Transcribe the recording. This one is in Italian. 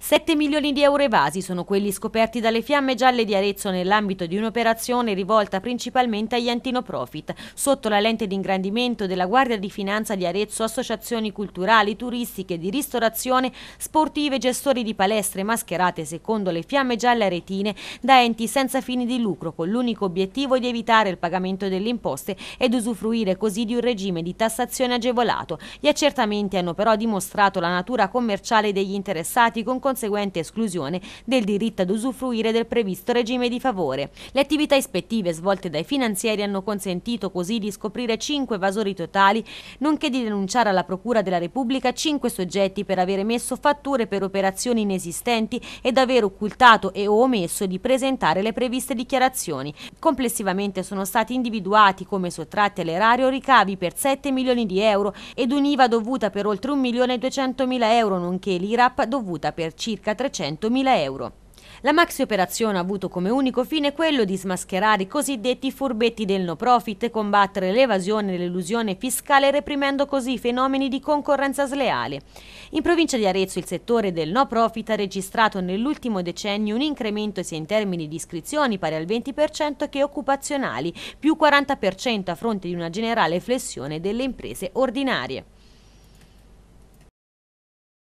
7 milioni di euro evasi sono quelli scoperti dalle fiamme gialle di Arezzo nell'ambito di un'operazione rivolta principalmente agli enti no profit, sotto la lente d'ingrandimento della Guardia di Finanza di Arezzo, associazioni culturali, turistiche, di ristorazione, sportive, gestori di palestre mascherate secondo le fiamme gialle aretine da enti senza fini di lucro, con l'unico obiettivo di evitare il pagamento delle imposte ed usufruire così di un regime di tassazione agevolato. Gli accertamenti hanno però dimostrato la natura commerciale degli interessati con conseguente esclusione del diritto ad usufruire del previsto regime di favore. Le attività ispettive svolte dai finanzieri hanno consentito così di scoprire cinque evasori totali, nonché di denunciare alla Procura della Repubblica cinque soggetti per aver emesso fatture per operazioni inesistenti ed aver occultato e o omesso di presentare le previste dichiarazioni. Complessivamente sono stati individuati come sottratti all'erario ricavi per 7 milioni di euro ed un'IVA dovuta per oltre 1 milione e 200 mila euro, nonché l'IRAP dovuta per circa 300.000 euro. La maxi operazione ha avuto come unico fine quello di smascherare i cosiddetti furbetti del no profit e combattere l'evasione e l'illusione fiscale reprimendo così i fenomeni di concorrenza sleale. In provincia di Arezzo il settore del no profit ha registrato nell'ultimo decennio un incremento sia in termini di iscrizioni pari al 20% che occupazionali, più 40% a fronte di una generale flessione delle imprese ordinarie.